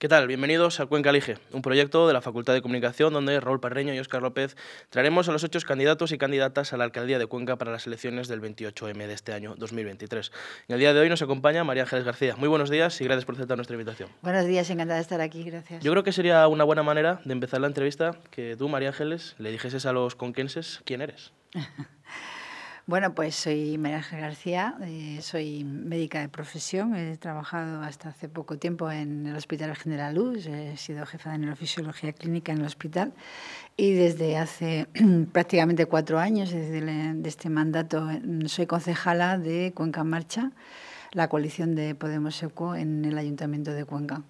¿Qué tal? Bienvenidos a Cuenca Elige, un proyecto de la Facultad de Comunicación donde Raúl Parreño y Óscar López traeremos a los ocho candidatos y candidatas a la Alcaldía de Cuenca para las elecciones del 28M de este año 2023. En el día de hoy nos acompaña María Ángeles García. Muy buenos días y gracias por aceptar nuestra invitación. Buenos días, encantada de estar aquí, gracias. Yo creo que sería una buena manera de empezar la entrevista que tú, María Ángeles, le dijeses a los conquenses quién eres. Bueno, pues soy María García, eh, soy médica de profesión, he trabajado hasta hace poco tiempo en el Hospital General Luz, he sido jefa de neurofisiología clínica en el hospital y desde hace prácticamente cuatro años, desde de este mandato, mm, soy concejala de Cuenca Marcha, la coalición de Podemos ECO en el Ayuntamiento de Cuenca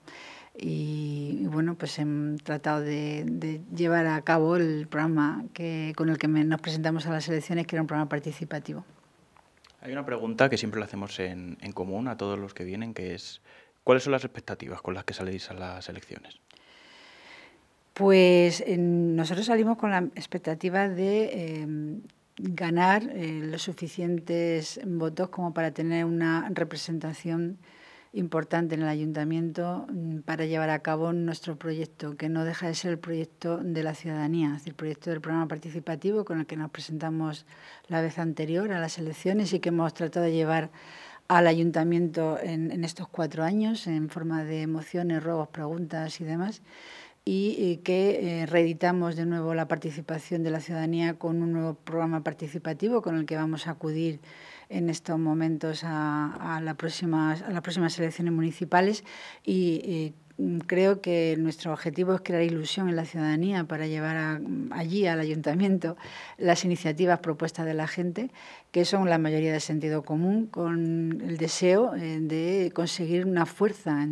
y, bueno, pues he tratado de, llevar a cabo el programa con el que nos presentamos a las elecciones, que era un programa participativo. Hay una pregunta que siempre la hacemos en, común a todos los que vienen, que es ¿cuáles son las expectativas con las que salís a las elecciones? Pues nosotros salimos con la expectativa de em, ganar eh, los suficientes votos como para tener una representación importante en el ayuntamiento mm, para llevar a cabo nuestro proyecto, que no deja de ser el proyecto de la ciudadanía, es decir, el proyecto del programa participativo con el que nos presentamos la vez anterior a las elecciones y que hemos tratado de llevar al ayuntamiento en, estos cuatro años en forma de mociones, robos, preguntas y demás y que eh, reeditamos de nuevo la participación de la ciudadanía con un nuevo programa participativo con el que vamos a acudir en estos momentos a, a las próximas elecciones municipales y, mm, creo que nuestro objetivo es crear ilusión en la ciudadanía para llevar allí al ayuntamiento las iniciativas propuestas de la gente que son la mayoría de sentido común, con el deseo eh, de conseguir una fuerza.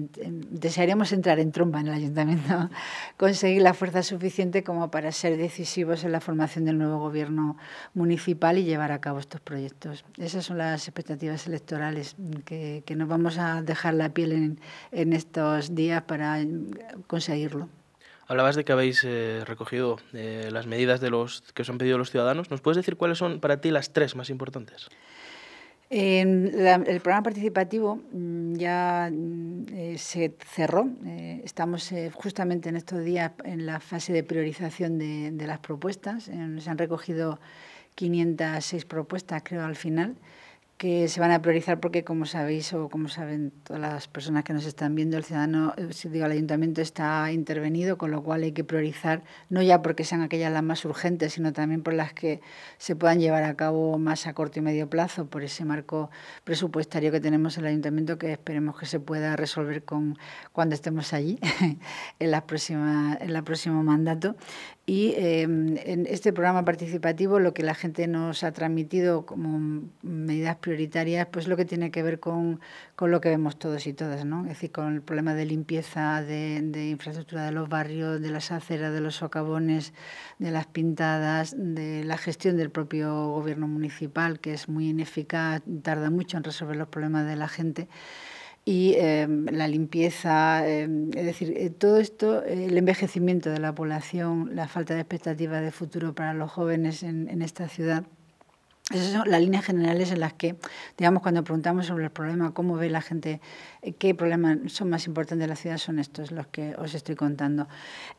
Desearíamos entrar en tromba en el ayuntamiento, conseguir la fuerza suficiente como para ser decisivos en la formación del nuevo gobierno municipal y llevar a cabo estos proyectos. Esas son las expectativas electorales, que, que nos vamos a dejar la piel en, en estos días para eh, conseguirlo. Hablabas de que habéis eh, recogido eh, las medidas de que os han pedido los ciudadanos. ¿Nos puedes decir cuáles son para ti las tres más importantes? el programa participativo mm, ya mm, eh, se cerró. estamos justamente en estos días en la fase de priorización de, de las propuestas. se han recogido 506 propuestas, creo, al final que se van a priorizar porque, como sabéis o como saben todas las personas que nos están viendo, el ciudadano, eh, digo, el ayuntamiento está intervenido, con lo cual hay que priorizar, no ya porque sean aquellas las más urgentes, sino también por las que se puedan llevar a cabo más a corto y medio plazo, por ese marco presupuestario que tenemos en el ayuntamiento, que esperemos que se pueda resolver con cuando estemos allí, en, la próxima en el próximo mandato. Y em, en este programa participativo, lo que la gente nos ha transmitido como medidas prioritarias, pues lo que tiene que ver con, lo que vemos todos y todas, ¿no? Es decir, con el problema de limpieza, de, infraestructura de los barrios, de las aceras, de los socavones, de las pintadas, de la gestión del propio gobierno municipal, que es muy ineficaz, tarda mucho en resolver los problemas de la gente y em, la limpieza, em, es decir, eh, todo esto, el envejecimiento de la población, la falta de expectativas de futuro para los jóvenes en, en esta ciudad esas son las líneas generales en las que, digamos, cuando preguntamos sobre el problema, cómo ve la gente, eh, qué problemas son más importantes de la ciudad, son estos los que os estoy contando.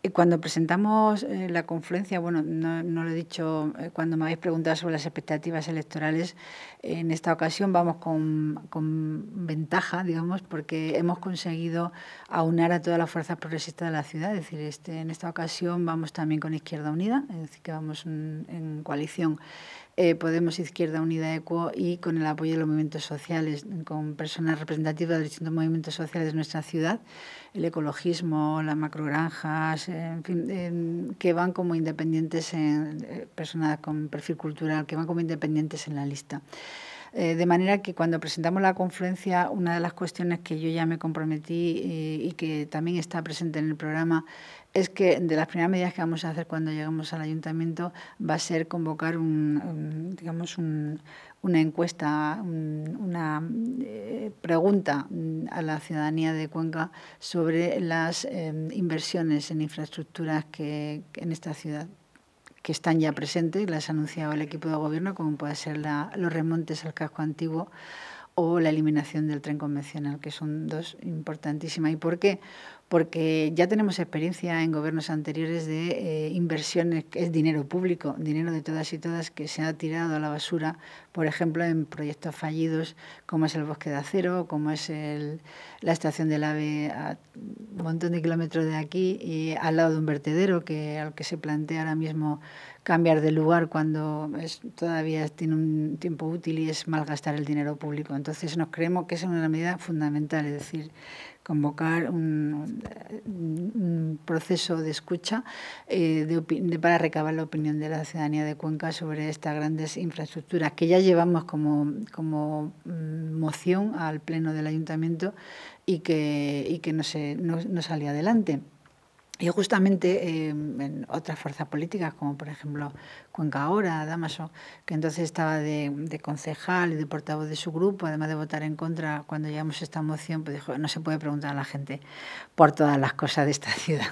Eh, cuando presentamos eh, la confluencia, bueno, no, lo he dicho, cuando me habéis preguntado sobre las expectativas electorales, en esta ocasión vamos con, ventaja, digamos, porque hemos conseguido aunar a todas las fuerzas progresistas de la ciudad. Es decir, este, en esta ocasión vamos también con Izquierda Unida, es decir, que vamos en coalición eh, Podemos Izquierda Unida ECUO y con el apoyo de los movimientos sociales, con personas representativas de distintos movimientos sociales de nuestra ciudad, el ecologismo, las macrogranjas, en fin, que van como independientes, en, eh, personas con perfil cultural, que van como independientes en la lista. Eh, de manera que cuando presentamos la confluencia, una de las cuestiones que yo ya me comprometí y que también está presente en el programa es que de las primeras medidas que vamos a hacer cuando lleguemos al ayuntamiento va a ser convocar un, digamos una encuesta, una eh, pregunta mm, a la ciudadanía de Cuenca sobre las em, inversiones en infraestructuras que, en esta ciudad que están ya presentes, y las ha anunciado el equipo de gobierno, como puede ser los remontes al casco antiguo o la eliminación del tren convencional, que son dos importantísimas. ¿Y por qué? Porque ya tenemos experiencia en gobiernos anteriores de eh, inversiones, que es dinero público, dinero de todas y todas que se ha tirado a la basura, por ejemplo, en proyectos fallidos como es el bosque de acero, como es la estación del AVE a un montón de kilómetros de aquí y al lado de un vertedero que al que se plantea ahora mismo cambiar de lugar cuando todavía tiene un tiempo útil y es malgastar el dinero público. Entonces nos creemos que es una medida fundamental, es decir, convocar un, proceso de escucha eh, para recabar la opinión de la ciudadanía de Cuenca sobre estas grandes infraestructuras que ya llevamos como, mm, moción al Pleno del Ayuntamiento y que, que no, se, no salía adelante. Y justamente em, en otras fuerzas políticas, como por ejemplo Cuenca Ahora, Damaso, que entonces estaba de, concejal y de portavoz de su grupo, además de votar en contra cuando llevamos esta moción, pues dijo, no se puede preguntar a la gente por todas las cosas de esta ciudad.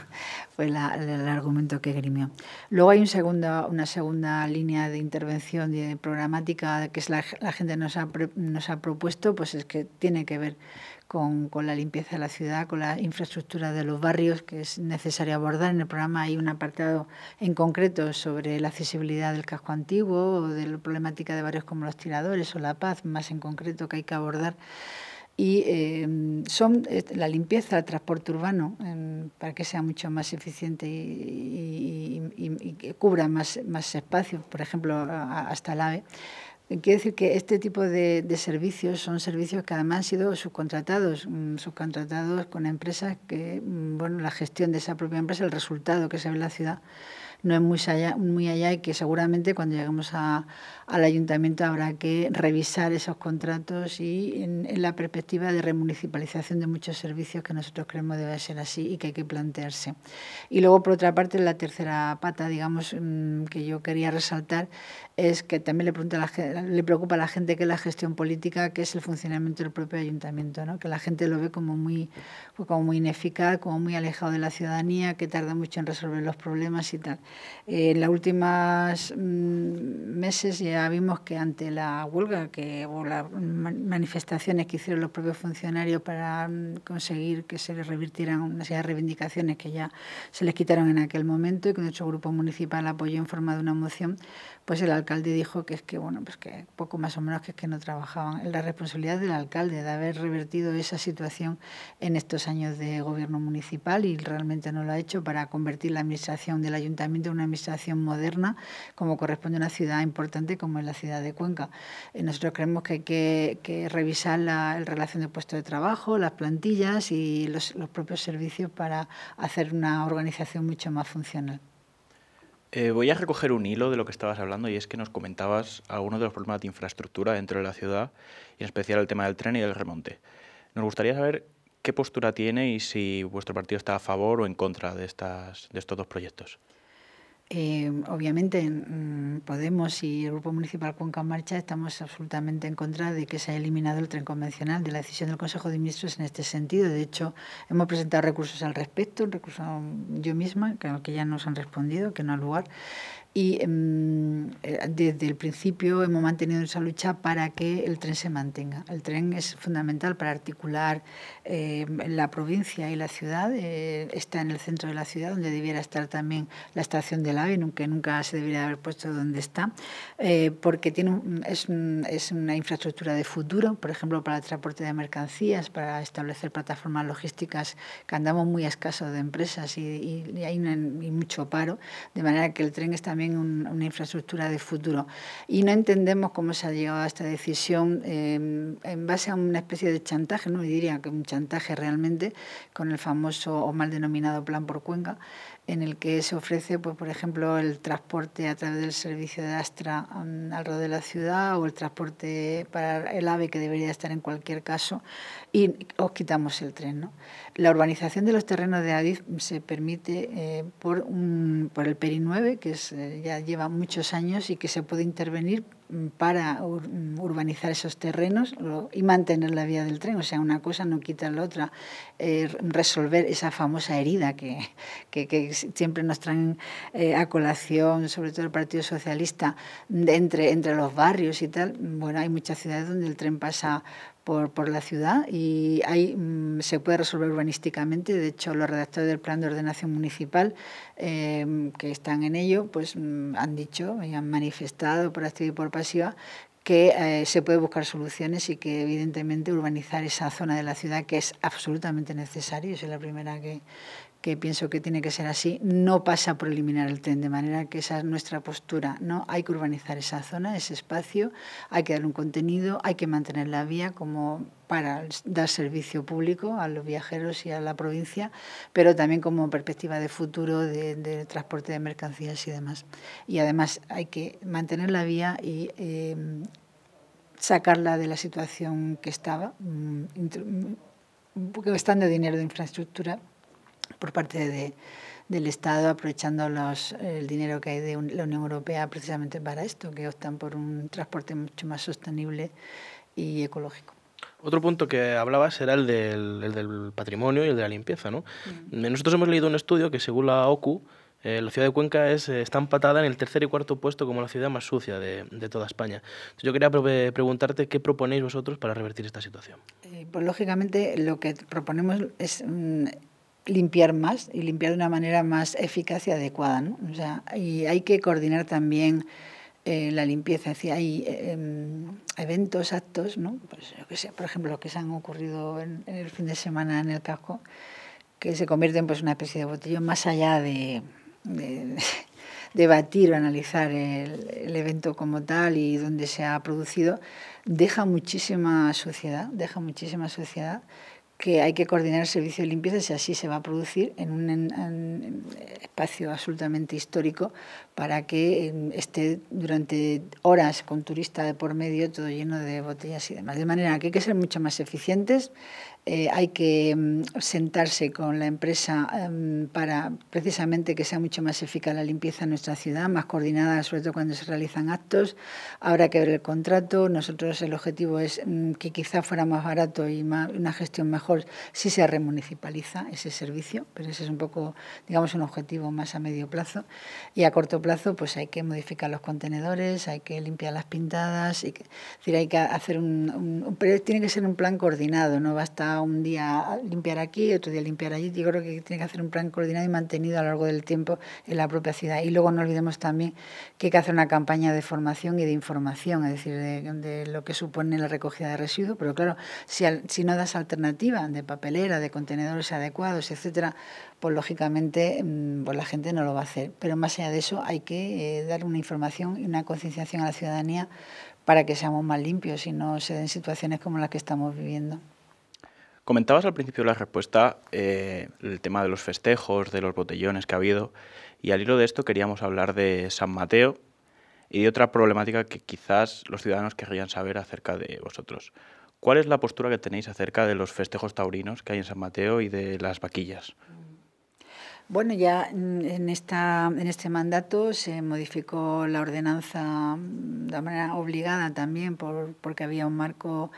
Fue el, argumento que grimió. Luego hay un una segunda línea de intervención y de programática que es la, la gente nos ha, nos ha propuesto, pues es que tiene que ver con, la limpieza de la ciudad, con la infraestructura de los barrios que es necesario abordar. En el programa hay un apartado en concreto sobre la accesibilidad del casco antiguo de la problemática de barrios como los tiradores o la paz, más en concreto que hay que abordar. Y em, son la limpieza, el transporte urbano, em, para que sea mucho más eficiente y, que cubra más, más espacio, por ejemplo, hasta el AVE. Quiero decir que este tipo de, servicios son servicios que además han sido subcontratados, mm, subcontratados con empresas que, mm, bueno, la gestión de esa propia empresa, el resultado que se ve en la ciudad, no es muy allá, muy allá y que seguramente cuando lleguemos al ayuntamiento habrá que revisar esos contratos y en, la perspectiva de remunicipalización de muchos servicios que nosotros creemos debe ser así y que hay que plantearse. Y luego, por otra parte, la tercera pata, digamos, mm, que yo quería resaltar es que también le, preocupa a la gente que es la gestión política, que es el funcionamiento del propio ayuntamiento, ¿no? que la gente lo ve como muy, pues como muy ineficaz, como muy alejado de la ciudadanía, que tarda mucho en resolver los problemas y tal en los últimos mm, meses ya vimos que ante la huelga que, o las manifestaciones que hicieron los propios funcionarios para mm, conseguir que se les revirtieran una reivindicaciones que ya se les quitaron en aquel momento y que nuestro grupo municipal apoyó en forma de una moción, pues el alcalde dijo que es que, bueno, pues que poco más o menos que es que no trabajaban. La responsabilidad del alcalde de haber revertido esa situación en estos años de gobierno municipal y realmente no lo ha hecho para convertir la administración del ayuntamiento en una administración moderna, como corresponde a una ciudad importante como es la ciudad de Cuenca. Eh, nosotros creemos que hay que, revisar la relación de puestos de trabajo, las plantillas y los propios servicios para hacer una organización mucho más funcional. Eh, voy a recoger un hilo de lo que estabas hablando y es que nos comentabas algunos de los problemas de infraestructura dentro de la ciudad y en especial el tema del tren y del remonte. Nos gustaría saber qué postura tiene y si vuestro partido está a favor o en contra de estos dos proyectos. Eh, obviamente, mm, Podemos y el Grupo Municipal Cuenca en Marcha estamos absolutamente en contra de que se haya eliminado el tren convencional de la decisión del Consejo de Ministros en este sentido. De hecho, hemos presentado recursos al respecto, un recurso yo misma, que, que ya nos han respondido, que no al lugar y em, eh, desde el principio hemos mantenido esa lucha para que el tren se mantenga. El tren es fundamental para articular em, la provincia y la ciudad. Eh, está en el centro de la ciudad, donde debiera estar también la estación del AVE, que nunca se debería haber puesto donde está, eh, porque tiene es, es, una infraestructura de futuro, por ejemplo, para el transporte de mercancías, para establecer plataformas logísticas que andamos muy escasos de empresas y, y, hay mucho paro, de manera que el tren es también una infraestructura de futuro. Y no entendemos cómo se ha llegado a esta decisión eh, en base a una especie de chantaje, no diría que un chantaje realmente, con el famoso o mal denominado Plan por Cuenca, en el que se ofrece, pues, por ejemplo, el transporte a través del servicio de Astra mm, alrededor de la ciudad o el transporte para el AVE, que debería estar en cualquier caso, y os quitamos el tren. ¿no? La urbanización de los terrenos de Adif se permite eh, por, por el PERI 9, que es, eh, ya lleva muchos años y que se puede intervenir mm, para mm, urbanizar esos terrenos y mantener la vía del tren. O sea, una cosa no quita la otra. Eh, resolver esa famosa herida que, siempre nos traen a colación, sobre todo el Partido Socialista, entre, entre los barrios y tal. Bueno, hay muchas ciudades donde el tren pasa por, la ciudad y ahí mm, se puede resolver urbanísticamente. De hecho, los redactores del Plan de Ordenación Municipal em, que están en ello pues mm, han dicho y han manifestado por activa y por pasiva que eh, se puede buscar soluciones y que evidentemente urbanizar esa zona de la ciudad que es absolutamente necesario, es la primera que, que pienso que tiene que ser así, no pasa por eliminar el tren, de manera que esa es nuestra postura. ¿no? Hay que urbanizar esa zona, ese espacio, hay que darle un contenido, hay que mantener la vía como para dar servicio público a los viajeros y a la provincia, pero también como perspectiva de futuro de, transporte de mercancías y demás. Y además hay que mantener la vía y eh, sacarla de la situación que estaba, porque mm, mm, estando dinero de infraestructura por parte de, del Estado, aprovechando los, el dinero que hay de la Unión Europea precisamente para esto, que optan por un transporte mucho más sostenible y ecológico. Otro punto que hablabas era el del, el del patrimonio y el de la limpieza. ¿no? Mm. Nosotros hemos leído un estudio que, según la OCU, eh, la ciudad de Cuenca es, eh, está empatada en el tercer y cuarto puesto como la ciudad más sucia de, de toda España. yo quería preguntarte qué proponéis vosotros para revertir esta situación. Eh, pues lógicamente lo que proponemos es mm, limpiar más y limpiar de una manera más eficaz y adecuada. ¿no? O sea, y hay que coordinar también eh, la limpieza. hay em, eventos, actos, ¿no? pues, yo que sé, por ejemplo, que se han ocurrido en, el fin de semana en el casco, que se convierten pues, en una especie de botellón más allá de, debatir o analizar el, evento como tal y dónde se ha producido, deja muchísima suciedad, deja muchísima suciedad que hay que coordinar el servicio de limpieza si así se va a producir en un, espacio absolutamente histórico para que em, esté durante horas con turista de por medio todo lleno de botellas y demás. De manera que hay que ser mucho más eficientes, eh, hay que mm, sentarse con la empresa em, para precisamente que sea mucho más eficaz la limpieza en nuestra ciudad, más coordinada, sobre todo cuando se realizan actos. Habrá que ver el contrato. Nosotros el objetivo es mm, que quizá fuera más barato y una gestión mejor si se remunicipaliza ese servicio, pero ese es un poco, digamos, un objetivo más a medio plazo. Y a corto plazo, pues hay que modificar los contenedores, hay que limpiar las pintadas, y decir, hay que hacer un, pero tiene que ser un plan coordinado, no basta un día limpiar aquí, otro día limpiar allí. Yo creo que tiene que hacer un plan coordinado y mantenido a lo largo del tiempo en la propia ciudad. Y luego no olvidemos también que hay que hacer una campaña de formación y de información, es decir, de, lo que supone la recogida de residuos. Pero claro, si, no das alternativa de papelera, de contenedores adecuados, etcétera, pues lógicamente mm, pues la gente no lo va a hacer. Pero más allá de eso, hay que eh, dar una información y una concienciación a la ciudadanía para que seamos más limpios y no se den situaciones como las que estamos viviendo. Comentabas al principio de la respuesta eh, el tema de los festejos, de los botellones que ha habido, y al hilo de esto queríamos hablar de San Mateo y de otra problemática que quizás los ciudadanos querrían saber acerca de vosotros. ¿Cuál es la postura que tenéis acerca de los festejos taurinos que hay en San Mateo y de las vaquillas? Bueno, ya en, esta, en este mandato se modificó la ordenanza de manera obligada también por, porque había un marco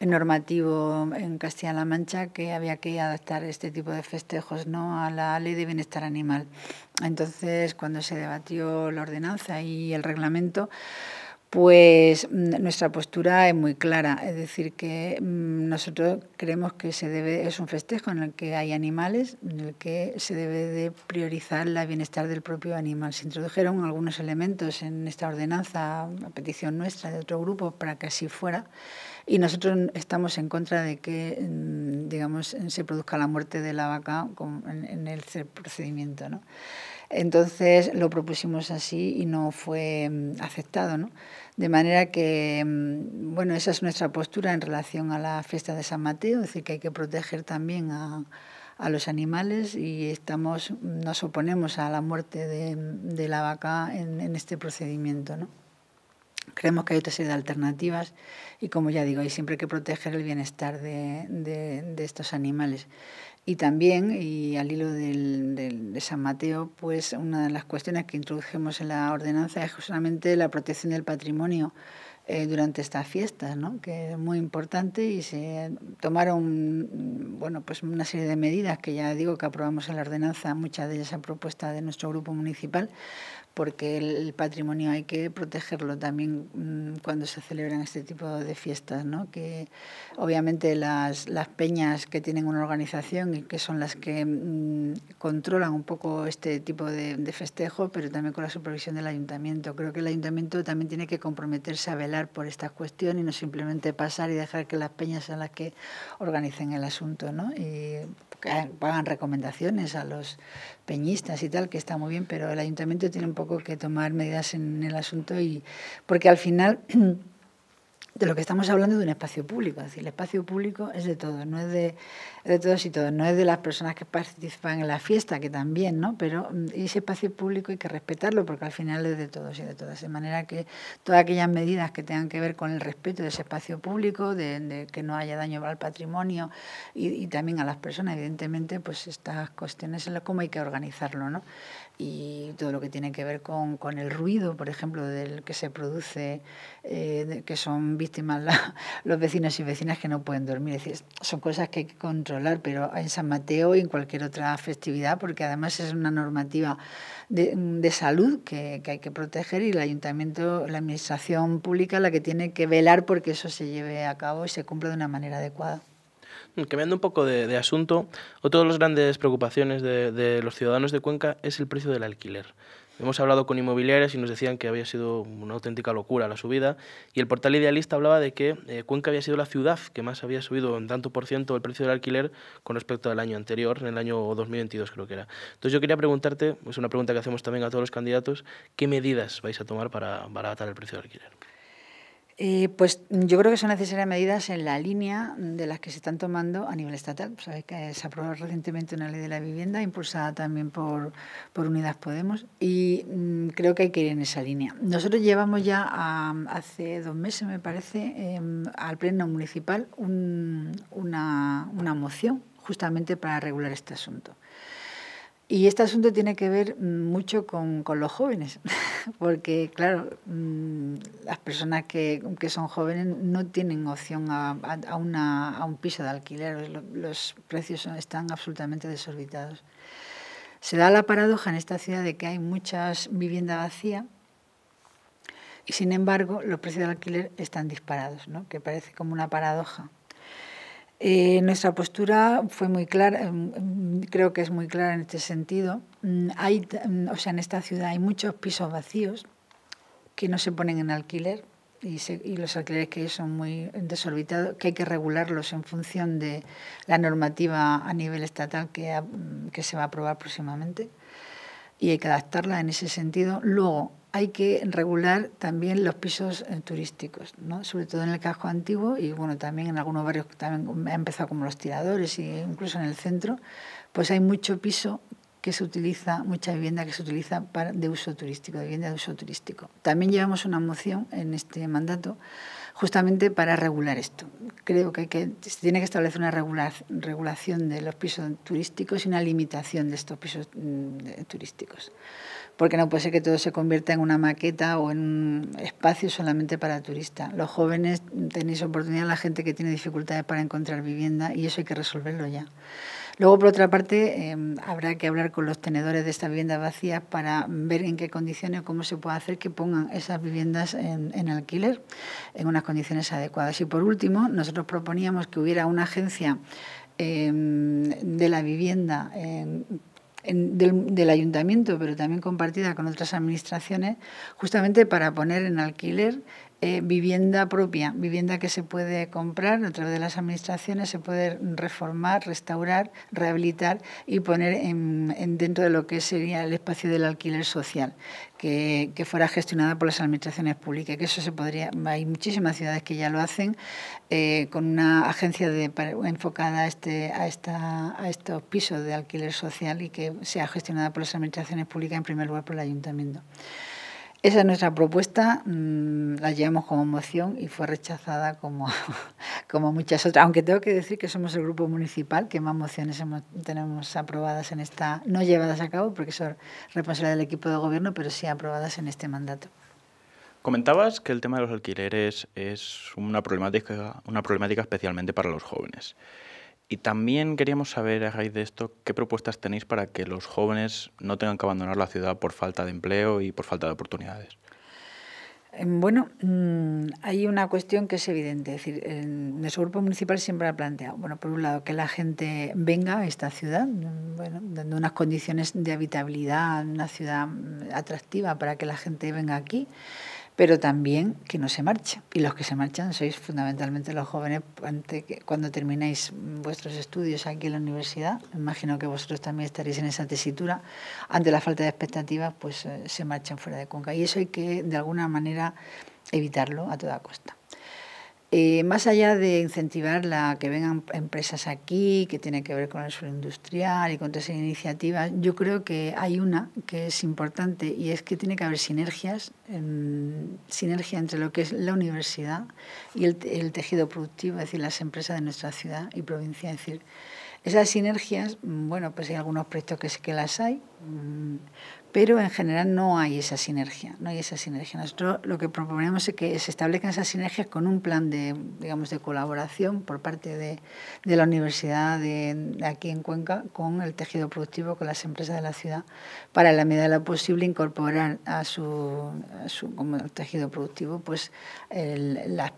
normativo en Castilla-La Mancha que había que adaptar este tipo de festejos ¿no? a la ley de bienestar animal. Entonces, cuando se debatió la ordenanza y el reglamento, pues mm, nuestra postura es muy clara, es decir, que mm, nosotros creemos que se debe, es un festejo en el que hay animales, en el que se debe de priorizar el bienestar del propio animal. Se introdujeron algunos elementos en esta ordenanza a petición nuestra de otro grupo para que así fuera. Y nosotros estamos en contra de que, mm, digamos, se produzca la muerte de la vaca en, el procedimiento, ¿no? Entonces lo propusimos así y no fue mm, aceptado, ¿no? De manera que, mm, bueno, esa es nuestra postura en relación a la fiesta de San Mateo, es decir, que hay que proteger también a, a los animales y estamos, nos oponemos a la muerte de, de la vaca en, en este procedimiento, ¿no? Creemos que hay otra serie de alternativas y, como ya digo, hay siempre que proteger el bienestar de, estos animales. Y también, y al hilo del, de San Mateo, pues una de las cuestiones que introdujimos en la ordenanza es justamente la protección del patrimonio eh, durante estas fiestas, ¿no? que es muy importante y se tomaron bueno, pues una serie de medidas que ya digo que aprobamos en la ordenanza, muchas de ellas a propuesta de nuestro grupo municipal, porque el patrimonio hay que protegerlo también mm, cuando se celebran este tipo de fiestas, ¿no? que obviamente las, las peñas que tienen una organización y que son las que mm, controlan un poco este tipo de, de, festejo, pero también con la supervisión del ayuntamiento. Creo que el ayuntamiento también tiene que comprometerse a velar por esta cuestión y no simplemente pasar y dejar que las peñas sean las que organicen el asunto ¿no? y hagan recomendaciones a los peñistas y tal, que está muy bien, pero el ayuntamiento tiene un poco que tomar medidas en el asunto y porque al final de lo que estamos hablando de un espacio público. Es decir, el espacio público es de todos, no es de, de todos y todos, no es de las personas que participan en la fiesta, que también, ¿no? Pero mm, ese espacio público hay que respetarlo porque al final es de todos y de todas. De manera que todas aquellas medidas que tengan que ver con el respeto de ese espacio público, de, que no haya daño al patrimonio y, también a las personas, evidentemente, pues estas cuestiones las cómo hay que organizarlo, ¿no? y todo lo que tiene que ver con, con el ruido, por ejemplo, del que se produce, eh, que son víctimas los vecinos y vecinas que no pueden dormir. Es decir, son cosas que hay que controlar, pero en San Mateo y en cualquier otra festividad, porque además es una normativa de, salud que, que, hay que proteger y el ayuntamiento, la administración pública, la que tiene que velar porque eso se lleve a cabo y se cumpla de una manera adecuada. Cambiando un poco de, asunto, otra de las grandes preocupaciones de, los ciudadanos de Cuenca es el precio del alquiler. Hemos hablado con inmobiliarias y nos decían que había sido una auténtica locura la subida y el portal Idealista hablaba de que eh, Cuenca había sido la ciudad que más había subido en tanto por ciento el precio del alquiler con respecto al año anterior, en el año 2022 creo que era. Entonces yo quería preguntarte, es una pregunta que hacemos también a todos los candidatos, ¿qué medidas vais a tomar para baratar el precio del alquiler? Eh, pues yo creo que son necesarias medidas en la línea de las que se están tomando a nivel estatal. Pues, sabéis que se aprobó recientemente una ley de la vivienda, impulsada también por, Unidas Podemos, y mm, creo que hay que ir en esa línea. Nosotros llevamos ya hace dos meses, me parece, em, al Pleno Municipal una moción justamente para regular este asunto. Y este asunto tiene que ver mm, mucho con, los jóvenes, porque claro, mm, las personas que, son jóvenes no tienen opción a, a, un piso de alquiler, los, precios están absolutamente desorbitados. Se da la paradoja en esta ciudad de que hay muchas viviendas vacías y sin embargo los precios de alquiler están disparados, ¿no? que parece como una paradoja. Eh, nuestra postura fue muy clara, em, em, creo que es muy clara en este sentido. Mm, hay, em, o sea, en esta ciudad hay muchos pisos vacíos que no se ponen en alquiler y, los alquileres que son muy desorbitados, que hay que regularlos en función de la normativa a nivel estatal que, mm, que se va a aprobar próximamente y hay que adaptarla en ese sentido. Luego, hay que regular también los pisos eh, turísticos, ¿no? sobre todo en el casco antiguo y bueno, también en algunos barrios también ha empezado como los tiradores y incluso en el centro, pues hay mucho piso que se utiliza, mucha vivienda que se utiliza para, de uso turístico, vivienda de uso turístico. También llevamos una moción en este mandato justamente para regular esto. Creo que, que se tiene que establecer una regulación de los pisos turísticos y una limitación de estos pisos mm, turísticos, porque no puede ser que todo se convierta en una maqueta o en un espacio solamente para turistas. Los jóvenes tenéis oportunidad, la gente que tiene dificultades para encontrar vivienda, y eso hay que resolverlo ya. Luego, por otra parte, em, habrá que hablar con los tenedores de estas viviendas vacías para ver en qué condiciones cómo se puede hacer que pongan esas viviendas en, alquiler en unas condiciones adecuadas. Y por último, nosotros proponíamos que hubiera una agencia em, de la vivienda. Em, del, ayuntamiento, pero también compartida con otras administraciones, justamente para poner en alquiler eh, vivienda propia, vivienda que se puede comprar a través de las administraciones, se puede reformar, restaurar, rehabilitar y poner en, dentro de lo que sería el espacio del alquiler social, que, fuera gestionada por las administraciones públicas, que eso se podría, hay muchísimas ciudades que ya lo hacen, eh, con una agencia de, enfocada a, este, a, esta, a estos pisos de alquiler social y que sea gestionada por las administraciones públicas en primer lugar por el ayuntamiento. Esa es nuestra propuesta, mm, la llevamos como moción y fue rechazada como, muchas otras. Aunque tengo que decir que somos el grupo municipal que más mociones tenemos aprobadas en esta, no llevadas a cabo porque son responsabilidad del equipo de gobierno, pero sí aprobadas en este mandato. Comentabas que el tema de los alquileres es una problemática, una problemática especialmente para los jóvenes. Y también queríamos saber, a raíz de esto, qué propuestas tenéis para que los jóvenes no tengan que abandonar la ciudad por falta de empleo y por falta de oportunidades. Eh, bueno, mm, hay una cuestión que es evidente. Es decir, nuestro grupo municipal siempre ha planteado, bueno, por un lado, que la gente venga a esta ciudad, mm, bueno, dando unas condiciones de habitabilidad, una ciudad mm, atractiva para que la gente venga aquí pero también que no se marchen. Y los que se marchan sois fundamentalmente los jóvenes cuando termináis vuestros estudios aquí en la universidad. Imagino que vosotros también estaréis en esa tesitura. Ante la falta de expectativas, pues eh, se marchan fuera de Conca. Y eso hay que, de alguna manera, evitarlo a toda costa. Eh, más allá de incentivar la, que vengan empresas aquí, que tiene que ver con el suelo industrial y con otras iniciativas, yo creo que hay una que es importante y es que tiene que haber sinergias, sinergia entre lo que es la universidad y el, tejido productivo, es decir, las empresas de nuestra ciudad y provincia. decir, esas sinergias, mm, bueno, pues hay algunos proyectos que sí que las hay, mm, pero en general no hay esa sinergia, no hay esa sinergia. Nosotros lo que proponemos es que se establezcan esas sinergias con un plan de, digamos, de colaboración por parte de, la universidad de, aquí en Cuenca con el tejido productivo, con las empresas de la ciudad, para en la medida de lo posible incorporar a su, como tejido productivo pues las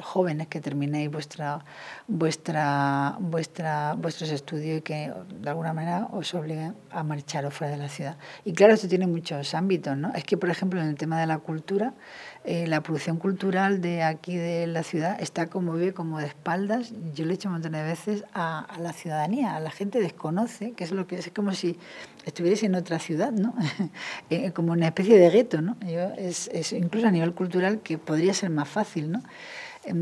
jóvenes que terminéis vuestra, vuestra, vuestra, vuestros estudios y que de alguna manera os obliguen a marcharos fuera de la ciudad. Y claro, esto tiene muchos ámbitos, ¿no? Es que, por ejemplo, en el tema de la cultura, eh, la producción cultural de aquí de la ciudad está como vive, como de espaldas, yo lo he hecho un montón de veces, a, la ciudadanía, a la gente desconoce, que es lo que es, como si estuvieras en otra ciudad, ¿no? Eh, como una especie de gueto, ¿no? es, es incluso a nivel cultural que podría ser más fácil, ¿no?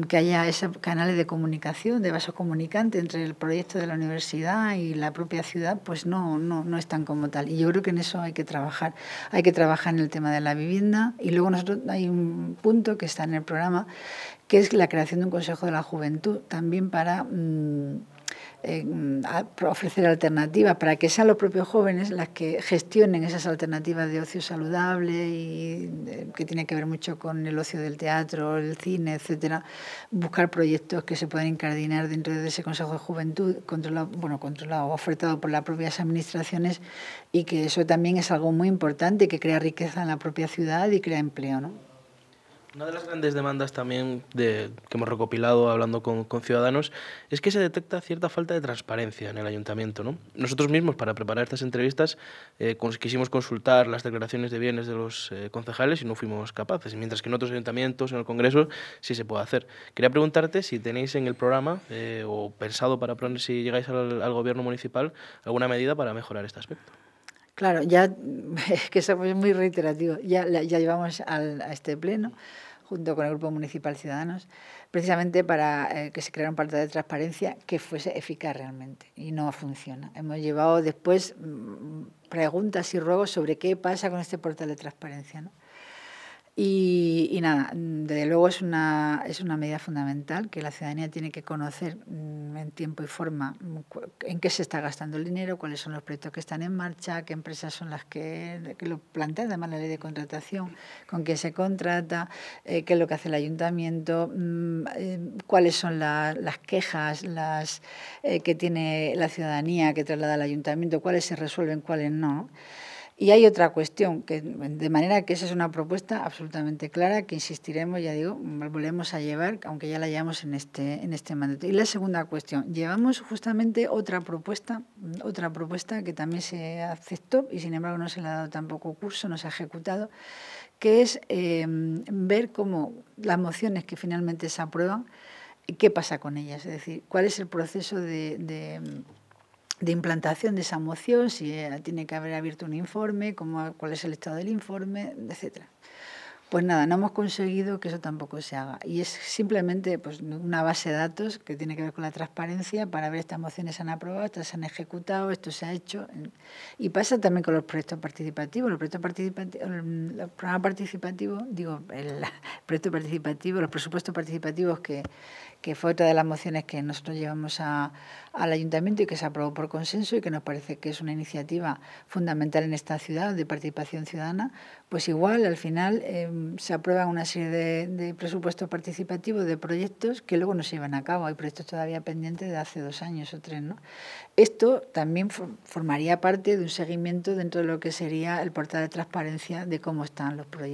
que haya esos canales de comunicación, de vaso comunicante entre el proyecto de la universidad y la propia ciudad, pues no, no, no están como tal. Y yo creo que en eso hay que trabajar. Hay que trabajar en el tema de la vivienda y luego nosotros hay un punto que está en el programa, que es la creación de un Consejo de la Juventud, también para... Mm, ofrecer alternativas para que sean los propios jóvenes las que gestionen esas alternativas de ocio saludable y eh, que tiene que ver mucho con el ocio del teatro, el cine, etcétera, buscar proyectos que se puedan encardinar dentro de ese Consejo de Juventud controlado, bueno, controlado, ofertado por las propias administraciones y que eso también es algo muy importante que crea riqueza en la propia ciudad y crea empleo, ¿no? Una de las grandes demandas también de, que hemos recopilado hablando con, ciudadanos es que se detecta cierta falta de transparencia en el ayuntamiento. ¿no? Nosotros mismos, para preparar estas entrevistas, eh, quisimos consultar las declaraciones de bienes de los eh, concejales y no fuimos capaces, mientras que en otros ayuntamientos, en el Congreso, sí se puede hacer. Quería preguntarte si tenéis en el programa eh, o pensado para poner, si llegáis al Gobierno municipal, alguna medida para mejorar este aspecto. Claro, ya es que es muy reiterativo. Ya, llevamos a este pleno, junto con el Grupo Municipal Ciudadanos, precisamente para eh, que se creara un portal de transparencia que fuese eficaz realmente. Y no funciona. Hemos llevado después mm, preguntas y ruegos sobre qué pasa con este portal de transparencia. Y, nada, mm, desde luego es una, es una medida fundamental que la ciudadanía tiene que conocer mm, en tiempo y forma mm, en qué se está gastando el dinero, cuáles son los proyectos que están en marcha, qué empresas son las que, lo plantean, además la ley de contratación, con quién se contrata, eh, qué es lo que hace el ayuntamiento, eh, cuáles son las quejas las, eh, que tiene la ciudadanía que traslada al ayuntamiento, cuáles se resuelven, cuáles no. Y hay otra cuestión, que de manera que esa es una propuesta absolutamente clara que insistiremos, ya digo, volvemos a llevar, aunque ya la llevamos en este, en este mandato. Y la segunda cuestión, llevamos justamente otra propuesta, otra propuesta que también se aceptó y sin embargo no se le ha dado tampoco curso, no se ha ejecutado, que es em, ver cómo las mociones que finalmente se aprueban, qué pasa con ellas, es decir, cuál es el proceso de de implantación de esa moción, si eh, tiene que haber abierto un informe, cuál es el estado del informe, etc. Pues nada, no hemos conseguido que eso tampoco se haga. Y es simplemente pues, una base de datos que tiene que ver con la transparencia para ver estas mociones se han aprobado, estas se han ejecutado, esto se ha hecho. Y pasa también con los proyectos participativos. Los proyectos participativos, participativos, digo, el proyecto participativo, los presupuestos participativos que, que fue otra de las mociones que nosotros llevamos al ayuntamiento y que se aprobó por consenso y que nos parece que es una iniciativa fundamental en esta ciudad de participación ciudadana, pues igual al final em, se aprueban una serie de, de, presupuestos participativos, de proyectos que luego no se llevan a cabo. Hay proyectos todavía pendientes de hace dos años o tres. ¿no? Esto también formaría parte de un seguimiento dentro de lo que sería el portal de transparencia de cómo están los proyectos.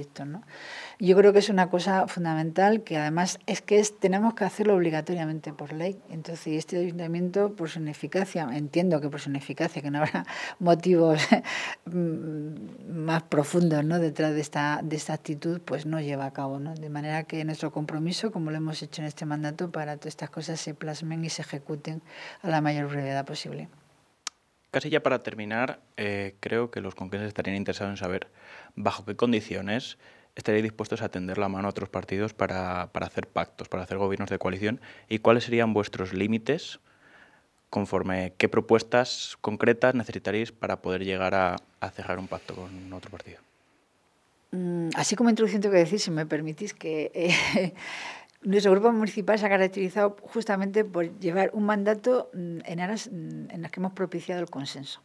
Yo creo que es una cosa fundamental que además es que tenemos que hacerlo obligatoriamente por ley. Entonces, este ayuntamiento, por su ineficacia, entiendo que por su ineficacia, que no habrá motivos mm, más profundos detrás de esta, esta actitud, pues no lleva a cabo. ¿no? De manera que nuestro compromiso, como lo hemos hecho en este mandato, para que estas cosas se plasmen y se ejecuten a la mayor brevedad posible. Casi ya para terminar, eh, creo que los congresistas estarían interesados en saber bajo qué condiciones estaréis dispuestos a tender la mano a otros partidos para, hacer pactos, para hacer gobiernos de coalición y cuáles serían vuestros límites conforme qué propuestas concretas necesitaréis para poder llegar a, cerrar un pacto con otro partido. Mm, así como introducción tengo que decir, si me permitís, que eh, Nuestro grupo municipal se ha caracterizado justamente por llevar un mandato mm, en aras mm, en las que hemos propiciado el consenso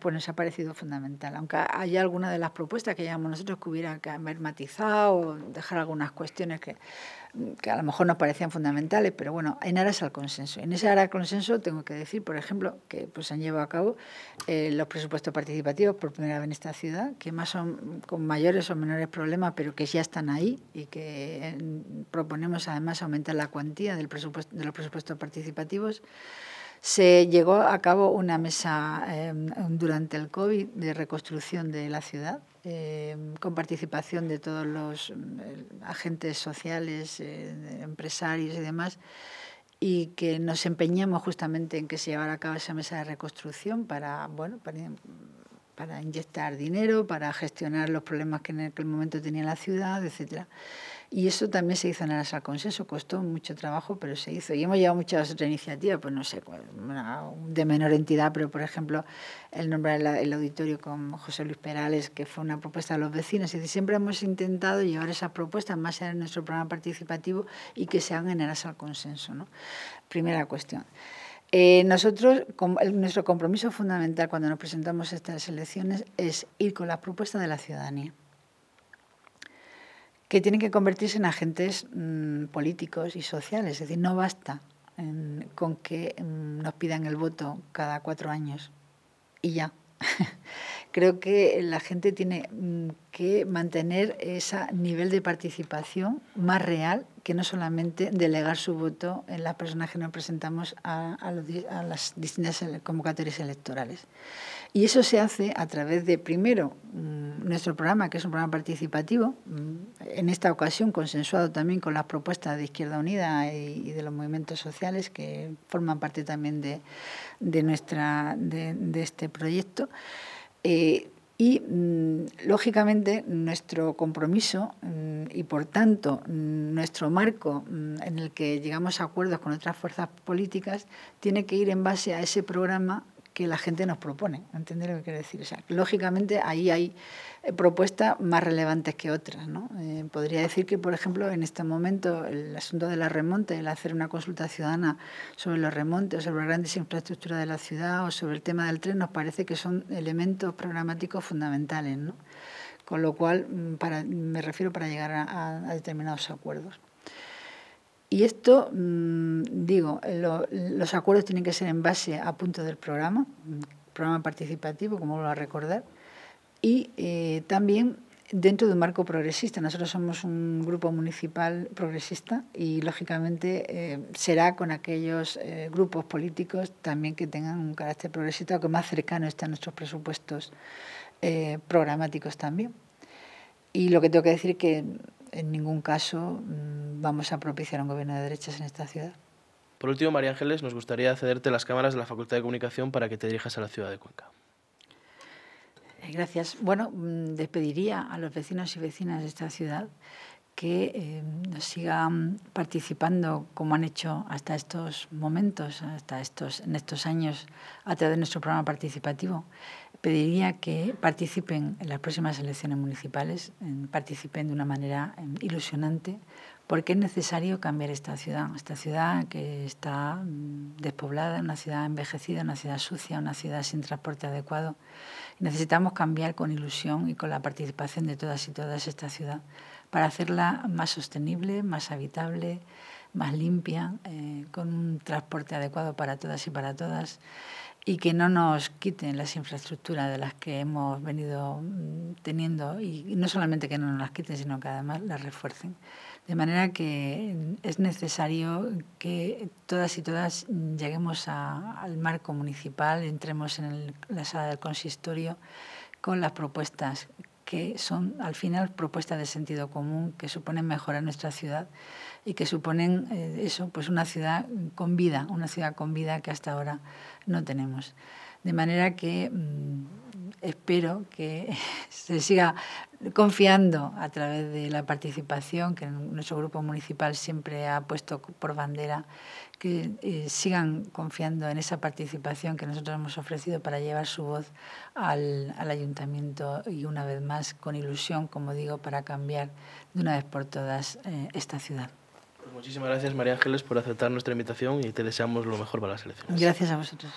pues nos ha parecido fundamental. Aunque hay algunas de las propuestas que llevamos nosotros que hubiera que haber matizado o dejar algunas cuestiones que, que, a lo mejor nos parecían fundamentales, pero bueno, en aras al consenso. En esa aras consenso tengo que decir, por ejemplo, que pues, han llevado a cabo eh, los presupuestos participativos por primera vez en esta ciudad, que más son con mayores o menores problemas, pero que ya están ahí y que eh, proponemos además aumentar la cuantía del presupuesto, de los presupuestos participativos. Se llegó a cabo una mesa em, durante el COVID de reconstrucción de la ciudad, em, con participación de todos los mm, agentes sociales, eh, empresarios y demás y que nos empeñamos justamente en que se llevara a cabo esa mesa de reconstrucción para, bueno, para, para inyectar dinero, para gestionar los problemas que en aquel momento tenía la ciudad, etcétera. Y eso también se hizo en el al Consenso, costó mucho trabajo, pero se hizo. Y hemos llevado muchas otras iniciativas, pues no sé, pues, de menor entidad, pero por ejemplo, el nombrar el auditorio con José Luis Perales, que fue una propuesta de los vecinos. Y siempre hemos intentado llevar esas propuestas más allá de nuestro programa participativo y que sean en el al Consenso. ¿no? Primera cuestión. Eh, nosotros, nuestro compromiso fundamental cuando nos presentamos estas elecciones es ir con las propuestas de la ciudadanía que tienen que convertirse en agentes mm, políticos y sociales. Es decir, no basta con que mm, nos pidan el voto cada cuatro años y ya. Creo que la gente tiene mm, que mantener ese nivel de participación más real que no solamente delegar su voto en las personas que nos presentamos a, las distintas convocatorias electorales. Y eso se hace a través de, primero, mm, nuestro programa, que es un programa participativo, mm, en esta ocasión consensuado también con las propuestas de Izquierda Unida y, de los movimientos sociales que forman parte también de, de nuestra, de, este proyecto. Eh, y, mm, lógicamente, nuestro compromiso mm, y, por tanto, mm, nuestro marco en el que llegamos a acuerdos con otras fuerzas políticas tiene que ir en base a ese programa que la gente nos propone. ¿entendéis lo que quiero decir? O sea, lógicamente ahí hay eh, propuestas más relevantes que otras. ¿no? Eh, podría decir que, por ejemplo, en este momento el asunto de la remonte, el hacer una consulta ciudadana sobre los remontes, sobre las grandes infraestructuras de la ciudad o sobre el tema del tren, nos parece que son elementos programáticos fundamentales. ¿no? Con lo cual, mm, para, me refiero para llegar a determinados acuerdos. Y esto, mm, digo, los acuerdos tienen que ser en base a punto del programa, programa participativo, como lo a recordar, y eh, también dentro de un marco progresista. Nosotros somos un grupo municipal progresista y, lógicamente, eh, será con aquellos eh, grupos políticos también que tengan un carácter progresista que más cercano están nuestros presupuestos programáticos también. Y lo que tengo que decir que en ningún caso mm, vamos a propiciar un gobierno de derechas en esta ciudad. Por último, María Ángeles, nos gustaría cederte las cámaras de la Facultad de Comunicación para que te dirijas a la ciudad de Cuenca. Eh, gracias. Bueno, mm, despediría a los vecinos y vecinas de esta ciudad que eh, nos sigan participando como han hecho hasta estos momentos, hasta estos, en estos años, a través de nuestro programa participativo. Pediría que participen en las próximas elecciones municipales, participen de una manera em, ilusionante, qué es necesario cambiar esta ciudad, esta ciudad que está mm, despoblada, una ciudad envejecida, una ciudad sucia, una ciudad sin transporte adecuado. Necesitamos cambiar con ilusión y con la participación de todas y todas esta ciudad para hacerla más sostenible, más habitable, más limpia, eh, con un transporte adecuado para todas y para todas y que no nos quiten las infraestructuras de las que hemos venido mm, teniendo y no solamente que no nos las quiten, sino que además las refuercen. De manera que es necesario que todas y todas lleguemos al marco municipal, entremos en la sala del consistorio con las propuestas que son al final propuestas de sentido común que suponen mejorar nuestra ciudad y que suponen eh, eso, pues una ciudad con vida, una ciudad con vida que hasta ahora no tenemos. De manera que mm, espero que se siga confiando a través de la participación que nuestro grupo municipal siempre ha puesto por bandera, que eh, sigan confiando en esa participación que nosotros hemos ofrecido para llevar su voz al, ayuntamiento y una vez más con ilusión, como digo, para cambiar de una vez por todas eh, esta ciudad. Muchísimas gracias, María Ángeles, por aceptar nuestra invitación y te deseamos lo mejor para la selección. Gracias a vosotros.